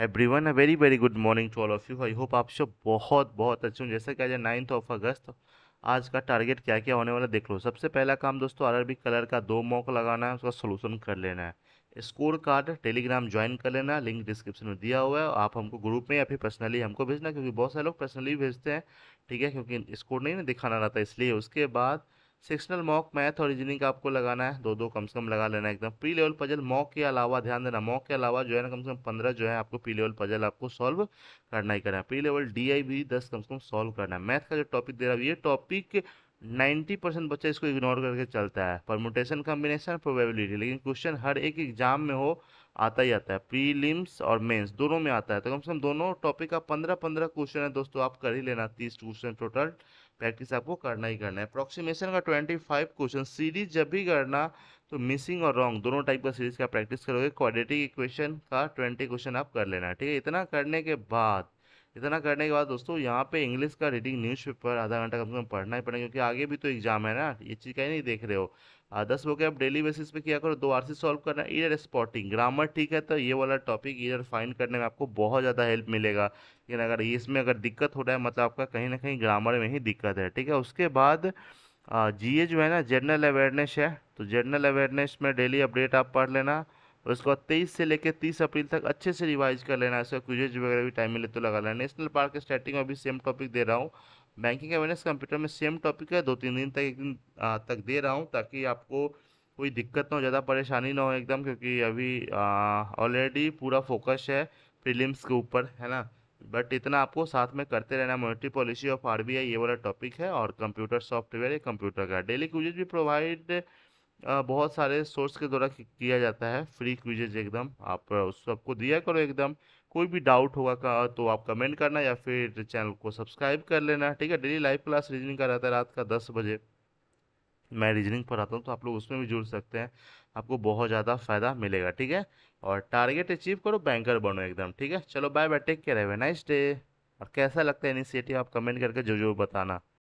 one a very very good morning to all of you I hope आप सब बहुत बहुत अच्छे हूँ जैसे कि आज नाइन्थ ऑफ अगस्त आज का टारगेट क्या क्या होने वाला देख लो सबसे पहला काम दोस्तों अरबिक कलर का दो मॉक लगाना है उसका सोलूशन कर लेना है स्कोर कार्ड टेलीग्राम ज्वाइन कर लेना लिंक डिस्क्रिप्शन में दिया हुआ है आप हमको ग्रुप में या फिर पर्सनली हमको भेजना क्योंकि बहुत सारे लोग पर्सनली भेजते हैं ठीक है क्योंकि स्कोर नहीं ना दिखाना रहता इसलिए उसके बाद सेक्शनल मॉक मैथ और रीजनिंग का आपको लगाना है दो दो कम से कम लगा लेना एकदम प्री लेवल पजल मॉक के अलावा ध्यान देना मॉक के अलावा जो है ना कम से कम पंद्रह जो है आपको पी लेवल पजल आपको सॉल्व करना ही करना है प्री लेवल डी आई भी दस कम से कम सॉल्व करना है मैथ का जो टॉपिक दे रहा है ये टॉपिक 90 परसेंट बच्चा इसको इग्नोर करके चलता है परमोटेशन कॉम्बिनेशन प्रोबेबिलिटी लेकिन क्वेश्चन हर एक एग्जाम में हो आता ही आता है प्रीलिम्स और मेंस दोनों में आता है तो कम से कम दोनों टॉपिक का पंद्रह पंद्रह क्वेश्चन है दोस्तों आप कर ही लेना तीस क्वेश्चन टोटल प्रैक्टिस आपको करना ही करना है अप्रोक्सीमेशन का ट्वेंटी फाइव क्वेश्चन सीरीज जब भी करना तो मिसिंग और रॉन्ग दोनों टाइप का सीरीज का प्रैक्टिस करोगे क्वालिटी इक्वेशन का ट्वेंटी क्वेश्चन आप कर लेना ठीक है इतना करने के बाद इतना करने के बाद दोस्तों यहाँ पे इंग्लिश का रीडिंग न्यूज़पेपर आधा घंटा कम से कम पढ़ना ही पड़ेगा क्योंकि आगे भी तो एग्जाम है ना ये चीज़ कहीं नहीं देख रहे हो आ, दस के आप डेली बेसिस पे किया करो दो सी सॉल्व करना इधर स्पॉटिंग ग्रामर ठीक है तो ये वाला टॉपिक इधर फाइंड करने में आपको बहुत ज़्यादा हेल्प मिलेगा लेकिन अगर इसमें अगर दिक्कत हो रहा है मतलब आपका कहीं ना कहीं ग्रामर में ही दिक्कत है ठीक है उसके बाद जी जो है ना जनरल अवेयरनेस है तो जनरल अवेयरनेस में डेली अपडेट आप पढ़ लेना और उसके बाद तेईस से लेकर तीस अप्रैल तक अच्छे से रिवाइज कर लेना है क्यूजेज वगैरह भी टाइम मिले तो लगा लेना नेशनल पार्क के स्टार्टिंग में अभी सेम टॉपिक दे रहा हूँ बैंकिंग अवेयरनेस कंप्यूटर में सेम टॉपिक है दो तीन दिन तक एक दिन आ, तक दे रहा हूँ ताकि आपको कोई दिक्कत ना हो ज़्यादा परेशानी ना हो एकदम क्योंकि अभी ऑलरेडी पूरा फोकस है प्रीलिम्स के ऊपर है ना बट इतना आपको साथ में करते रहना मोनिट्री पॉलिसी ऑफ आर ये वाला टॉपिक है और कंप्यूटर सॉफ्टवेयर या कंप्यूटर का डेली क्विजेज भी प्रोवाइड बहुत सारे सोर्स के द्वारा किया जाता है फ्री क्विजेज एकदम आप उस सबको दिया करो एकदम कोई भी डाउट होगा का तो आप कमेंट करना या फिर चैनल को सब्सक्राइब कर लेना ठीक है डेली लाइव क्लास रीजनिंग का रहता है रात का दस बजे मैं रीजनिंग पढ़ाता हूँ तो आप लोग उसमें भी जुड़ सकते हैं आपको बहुत ज़्यादा फ़ायदा मिलेगा ठीक है और टारगेट अचीव करो बैंकर बनो एकदम ठीक है चलो बाय बाय टेक केयर है नाइस डे और कैसा लगता है इनिशिएटिव आप कमेंट करके जो जो बताना